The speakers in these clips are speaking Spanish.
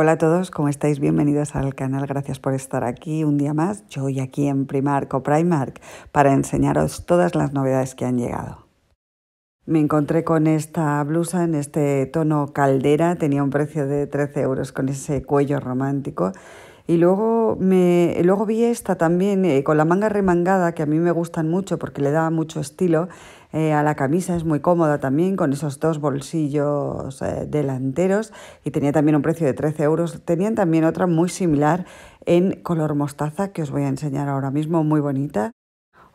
Hola a todos, ¿cómo estáis? Bienvenidos al canal, gracias por estar aquí un día más. Yo hoy aquí en Primark o Primark para enseñaros todas las novedades que han llegado. Me encontré con esta blusa en este tono caldera, tenía un precio de 13 euros con ese cuello romántico y luego, me, luego vi esta también eh, con la manga remangada, que a mí me gustan mucho porque le da mucho estilo eh, a la camisa, es muy cómoda también, con esos dos bolsillos eh, delanteros y tenía también un precio de 13 euros. Tenían también otra muy similar en color mostaza que os voy a enseñar ahora mismo, muy bonita.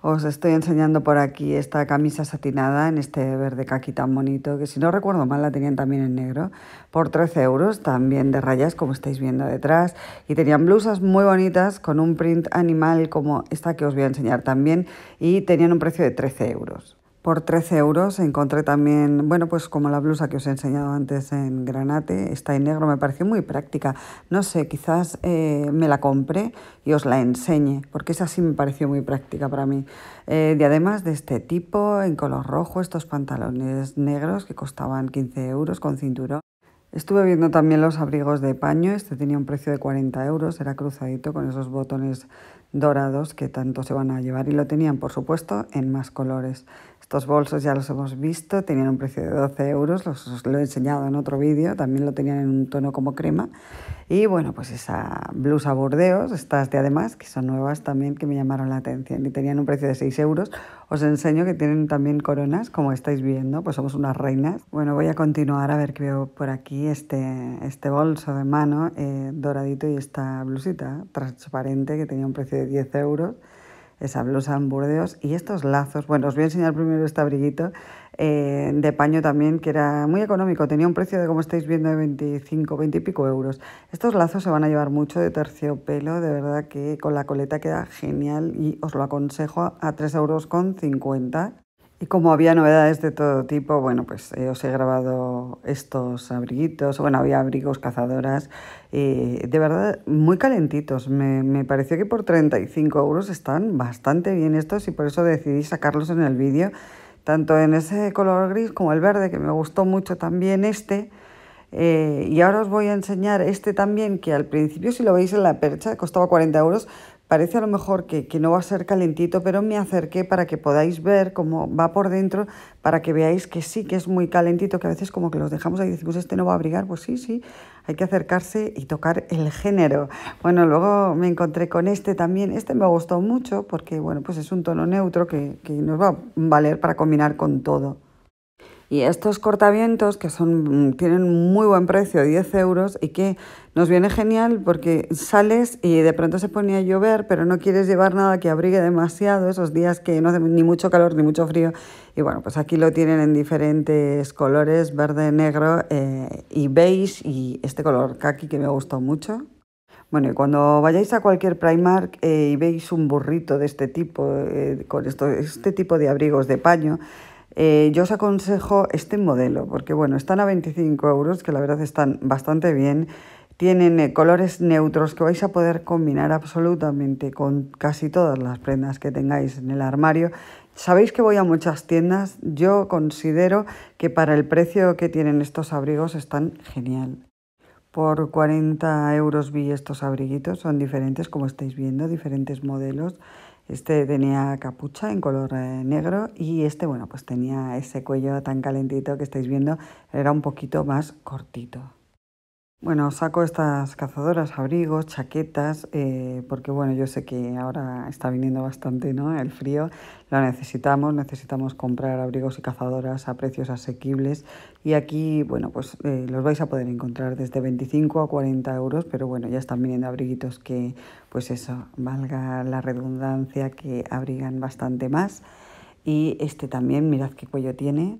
Os estoy enseñando por aquí esta camisa satinada en este verde caqui tan bonito, que si no recuerdo mal la tenían también en negro, por 13 euros, también de rayas como estáis viendo detrás. Y tenían blusas muy bonitas con un print animal como esta que os voy a enseñar también y tenían un precio de 13 euros. Por 13 euros encontré también, bueno, pues como la blusa que os he enseñado antes en granate, está en negro, me pareció muy práctica. No sé, quizás eh, me la compré y os la enseñe, porque esa sí me pareció muy práctica para mí. Eh, además de este tipo, en color rojo, estos pantalones negros que costaban 15 euros con cinturón. Estuve viendo también los abrigos de paño, este tenía un precio de 40 euros, era cruzadito con esos botones dorados que tanto se van a llevar y lo tenían, por supuesto, en más colores. Estos bolsos ya los hemos visto, tenían un precio de 12 euros, los, os lo he enseñado en otro vídeo, también lo tenían en un tono como crema. Y bueno, pues esa blusa bordeos, estas de además, que son nuevas también, que me llamaron la atención y tenían un precio de 6 euros. Os enseño que tienen también coronas, como estáis viendo, pues somos unas reinas. Bueno, voy a continuar a ver qué veo por aquí, este, este bolso de mano eh, doradito y esta blusita transparente que tenía un precio de 10 euros esa blusa en y estos lazos. Bueno, os voy a enseñar primero este abriguito eh, de paño también, que era muy económico, tenía un precio de, como estáis viendo, de 25, 20 y pico euros. Estos lazos se van a llevar mucho de terciopelo, de verdad que con la coleta queda genial y os lo aconsejo a 3,50 euros. Y como había novedades de todo tipo, bueno, pues eh, os he grabado estos abriguitos. Bueno, había abrigos, cazadoras, de verdad muy calentitos. Me, me, pareció que por 35 euros están bastante bien estos y por eso decidí sacarlos en el vídeo, tanto en ese color gris como el verde, que me gustó mucho también este. Eh, y ahora os voy a enseñar este también, que al principio, si lo veis en la percha, costaba 40 euros, Parece a lo mejor que, no va a ser calentito, pero me acerqué para que podáis ver cómo va por dentro, para que veáis que sí que es muy calentito, que a veces como que los dejamos ahí y decimos, este no va a abrigar, pues sí, sí, hay que acercarse y tocar el género. Bueno, luego me encontré con este también, este me gustó mucho porque, bueno, pues es un tono neutro que, que nos va a valer para combinar con todo. Y estos cortavientos, que son, mm, tienen muy buen precio, 10 euros, y que nos viene genial porque sales y de pronto se pone a llover, pero no quieres llevar nada que abrigue demasiado esos días que no hace ni mucho calor ni mucho frío. Y bueno, pues aquí lo tienen en diferentes colores, verde, negro eh, y beige, y este color kaki que me gustó mucho. Bueno, y cuando vayáis a cualquier Primark eh, y veis un burrito de este tipo, eh, con esto, este tipo de abrigos de paño, eh, yo os aconsejo este modelo, porque bueno, están a 25 euros, que la verdad están bastante bien. Tienen eh, colores neutros que vais a poder combinar absolutamente con casi todas las prendas que tengáis en el armario. Sabéis que voy a muchas tiendas, yo considero que para el precio que tienen estos abrigos están genial. Por 40 euros vi estos abriguitos, son diferentes como estáis viendo, diferentes modelos este tenía capucha en color eh, negro y este, bueno, pues tenía ese cuello tan calentito que estáis viendo, era un poquito más cortito. Bueno, saco estas cazadoras, abrigos, chaquetas, eh, porque bueno, yo sé que ahora está viniendo bastante ¿no? el frío, lo necesitamos, necesitamos comprar abrigos y cazadoras a precios asequibles y aquí, bueno, pues eh, los vais a poder encontrar desde 25 a 40 euros, pero bueno, ya están viniendo abriguitos que, pues eso, valga la redundancia, que abrigan bastante más. Y este también, mirad qué cuello tiene,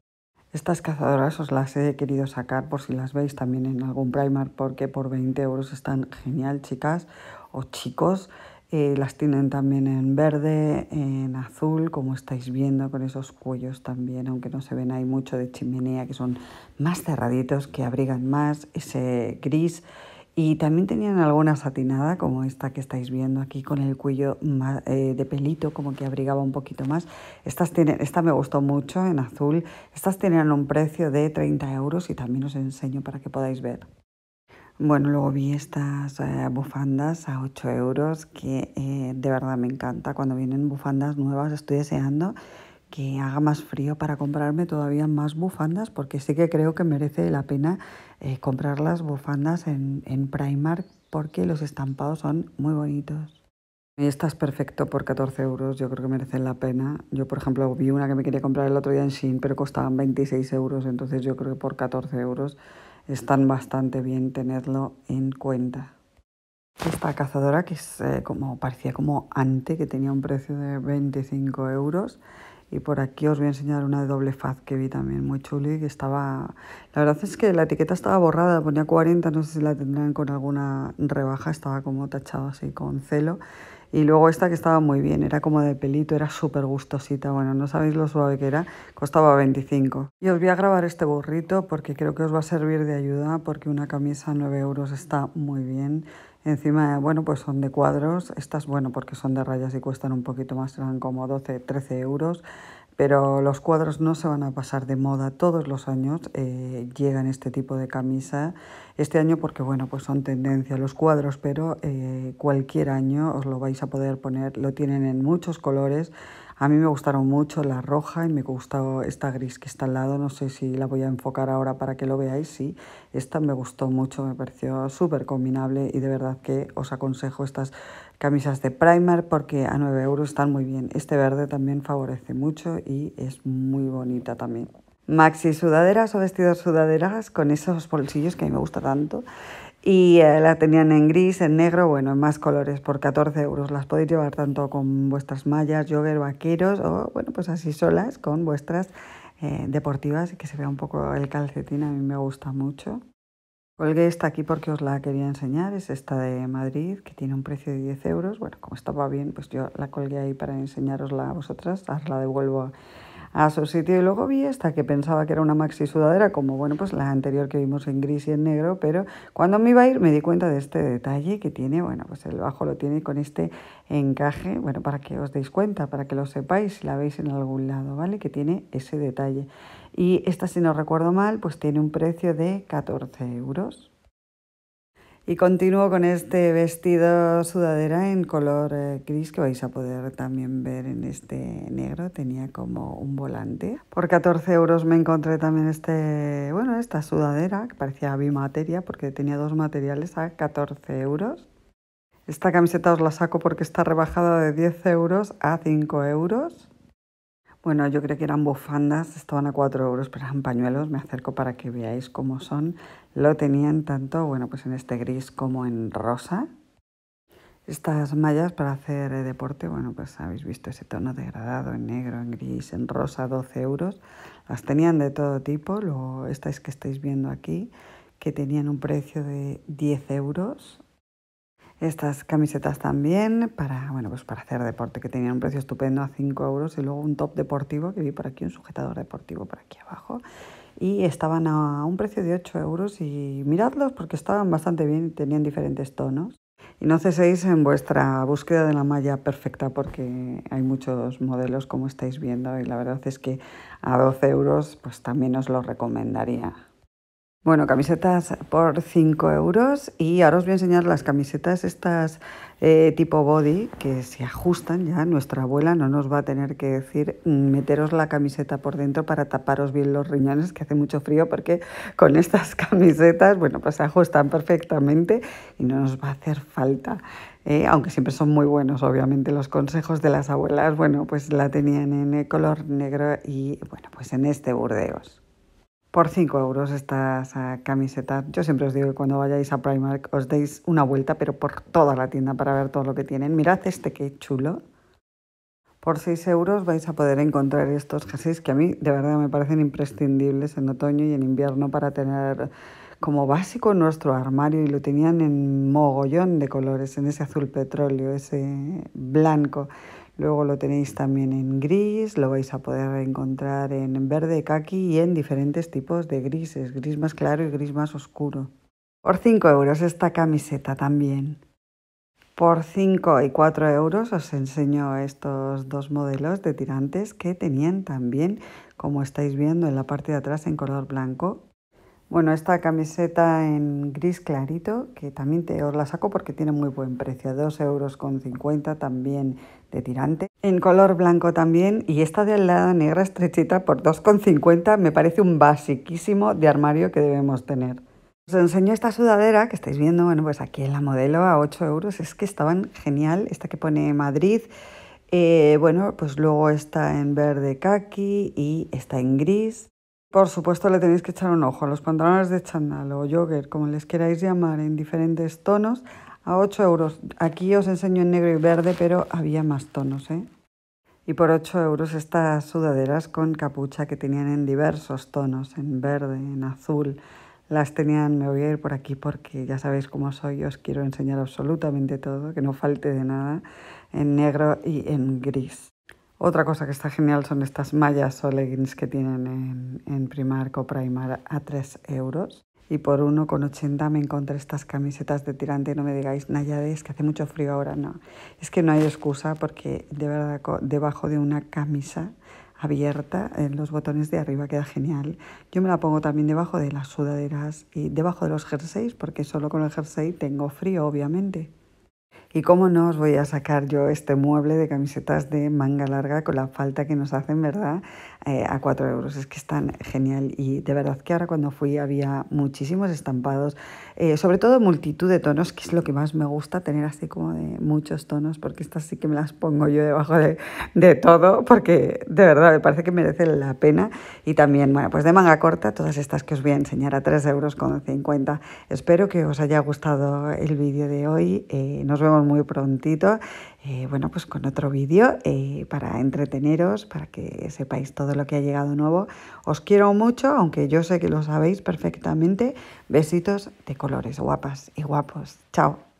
estas cazadoras os las he querido sacar por si las veis también en algún primer porque por 20 euros están genial, chicas o chicos. Eh, las tienen también en verde, en azul, como estáis viendo, con esos cuellos también, aunque no se ven hay mucho de chimenea, que son más cerraditos, que abrigan más ese gris y también tenían alguna satinada, como esta que estáis viendo aquí, con el cuello eh, de pelito, como que abrigaba un poquito más. Estas tienen, esta me gustó mucho en azul. Estas tenían un precio de 30 euros y también os enseño para que podáis ver. Bueno, luego vi estas eh, bufandas a 8 euros que eh, de verdad me encanta. Cuando vienen bufandas nuevas estoy deseando que haga más frío para comprarme todavía más bufandas, porque sí que creo que merece la pena eh, comprar las bufandas en, en Primark, porque los estampados son muy bonitos. esta es perfecto por 14 euros, yo creo que merece la pena. Yo, por ejemplo, vi una que me quería comprar el otro día en Shein, pero costaban 26 euros, entonces yo creo que por 14 euros están bastante bien tenerlo en cuenta. Esta cazadora, que es eh, como parecía como ante, que tenía un precio de 25 euros, y por aquí os voy a enseñar una de doble faz que vi también, muy chuli, que estaba... La verdad es que la etiqueta estaba borrada, ponía 40, no sé si la tendrán con alguna rebaja, estaba como tachado así con celo. Y luego esta que estaba muy bien, era como de pelito, era súper gustosita, bueno, no sabéis lo suave que era, costaba 25. Y os voy a grabar este burrito porque creo que os va a servir de ayuda porque una camisa 9 euros está muy bien. Encima, bueno, pues son de cuadros, estas, bueno, porque son de rayas y cuestan un poquito más, eran como 12, 13 euros. Pero los cuadros no se van a pasar de moda todos los años, eh, llegan este tipo de camisa este año porque bueno, pues son tendencia los cuadros, pero eh, cualquier año os lo vais a poder poner, lo tienen en muchos colores. A mí me gustaron mucho la roja y me gustó esta gris que está al lado, no sé si la voy a enfocar ahora para que lo veáis, sí, esta me gustó mucho, me pareció súper combinable y de verdad que os aconsejo estas camisas de primer porque a 9 euros están muy bien. Este verde también favorece mucho y es muy bonita también. Maxi sudaderas o vestidos sudaderas con esos bolsillos que a mí me gusta tanto. Y eh, la tenían en gris, en negro, bueno, en más colores por 14 euros. Las podéis llevar tanto con vuestras mallas, jogger, vaqueros o, bueno, pues así solas con vuestras eh, deportivas y que se vea un poco el calcetín. A mí me gusta mucho. Colgué esta aquí porque os la quería enseñar, es esta de Madrid, que tiene un precio de 10 euros. Bueno, como estaba bien, pues yo la colgué ahí para enseñarosla a vosotras. Ahora la devuelvo a su sitio y luego vi esta que pensaba que era una maxi sudadera, como bueno, pues la anterior que vimos en gris y en negro, pero cuando me iba a ir me di cuenta de este detalle que tiene, bueno, pues el bajo lo tiene con este encaje, bueno, para que os deis cuenta, para que lo sepáis si la veis en algún lado, ¿vale? Que tiene ese detalle. Y esta, si no recuerdo mal, pues tiene un precio de 14 euros. Y continúo con este vestido sudadera en color eh, gris que vais a poder también ver en este negro. Tenía como un volante. Por 14 euros me encontré también este, bueno, esta sudadera que parecía bimateria porque tenía dos materiales a 14 euros. Esta camiseta os la saco porque está rebajada de 10 euros a 5 euros. Bueno, yo creo que eran bufandas, estaban a 4 euros, pero eran pañuelos. Me acerco para que veáis cómo son. Lo tenían tanto, bueno, pues en este gris como en rosa. Estas mallas para hacer eh, deporte, bueno, pues habéis visto ese tono degradado en negro, en gris, en rosa, 12 euros. Las tenían de todo tipo, lo estas que estáis viendo aquí, que tenían un precio de 10 euros, estas camisetas también para, bueno, pues para hacer deporte, que tenían un precio estupendo a 5 euros. Y luego un top deportivo que vi por aquí, un sujetador deportivo por aquí abajo. Y estaban a un precio de 8 euros. Y miradlos porque estaban bastante bien y tenían diferentes tonos. Y no ceséis en vuestra búsqueda de la malla perfecta porque hay muchos modelos como estáis viendo y la verdad es que a 12 euros pues también os lo recomendaría. Bueno, camisetas por 5 euros y ahora os voy a enseñar las camisetas estas eh, tipo body que se ajustan ya. Nuestra abuela no nos va a tener que decir mm, meteros la camiseta por dentro para taparos bien los riñones que hace mucho frío porque con estas camisetas, bueno, pues se ajustan perfectamente y no nos va a hacer falta. Eh, aunque siempre son muy buenos, obviamente, los consejos de las abuelas, bueno, pues la tenían en color negro y, bueno, pues en este Burdeos. Por 5 euros estas ah, camiseta. Yo siempre os digo que cuando vayáis a Primark os deis una vuelta, pero por toda la tienda para ver todo lo que tienen. Mirad este que chulo. Por 6 euros vais a poder encontrar estos jerseys que a mí de verdad me parecen imprescindibles en otoño y en invierno para tener como básico nuestro armario y lo tenían en mogollón de colores, en ese azul petróleo, ese blanco. Luego lo tenéis también en gris, lo vais a poder encontrar en verde, kaki y en diferentes tipos de grises, gris más claro y gris más oscuro. Por 5 euros esta camiseta también. Por 5 y 4 euros os enseño estos dos modelos de tirantes que tenían también, como estáis viendo en la parte de atrás, en color blanco. Bueno, esta camiseta en gris clarito, que también te, os la saco porque tiene muy buen precio, 2,50 euros también tirante. En color blanco también. Y esta de lado negra estrechita por 2,50 me parece un basiquísimo de armario que debemos tener. Os enseño esta sudadera que estáis viendo, bueno, pues aquí la modelo a 8 euros. Es que estaban genial. Esta que pone Madrid. Eh, bueno, pues luego está en verde kaki y está en gris. Por supuesto le tenéis que echar un ojo a los pantalones de chandal o jogger, como les queráis llamar, en diferentes tonos a 8 euros. Aquí os enseño en negro y verde, pero había más tonos, ¿eh? Y por 8 euros estas sudaderas con capucha que tenían en diversos tonos, en verde, en azul. Las tenían, me voy a ir por aquí porque ya sabéis cómo soy, os quiero enseñar absolutamente todo, que no falte de nada, en negro y en gris. Otra cosa que está genial son estas mallas o leggings que tienen en, en Primark o Primar a 3 euros y por 1,80 me encontré estas camisetas de tirante no me digáis, Nayade, es que hace mucho frío ahora, no. Es que no hay excusa porque de verdad debajo de una camisa abierta en los botones de arriba queda genial. Yo me la pongo también debajo de las sudaderas y debajo de los jerseys porque solo con el jersey tengo frío, obviamente. ¿Y cómo no os voy a sacar yo este mueble de camisetas de manga larga con la falta que nos hacen, verdad? Eh, a 4 euros. Es que están genial. Y de verdad que ahora cuando fui había muchísimos estampados, eh, sobre todo multitud de tonos, que es lo que más me gusta, tener así como de muchos tonos, porque estas sí que me las pongo yo debajo de, de todo, porque de verdad me parece que merece la pena. Y también, bueno, pues de manga corta, todas estas que os voy a enseñar a 3 euros con 50. Espero que os haya gustado el vídeo de hoy. Eh, nos vemos muy prontito, eh, bueno, pues con otro vídeo eh, para entreteneros, para que sepáis todo lo que ha llegado nuevo. Os quiero mucho, aunque yo sé que lo sabéis perfectamente. Besitos de colores guapas y guapos. Chao.